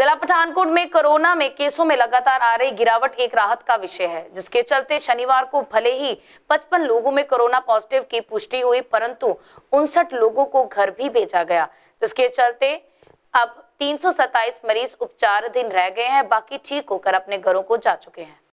जिला पठानकोट में कोरोना में केसों में लगातार आ रही गिरावट एक राहत का विषय है जिसके चलते शनिवार को भले ही 55 लोगों में कोरोना पॉजिटिव की पुष्टि हुई परंतु उनसठ लोगों को घर भी भेजा गया जिसके चलते अब तीन मरीज उपचाराधीन रह गए हैं बाकी ठीक होकर अपने घरों को जा चुके हैं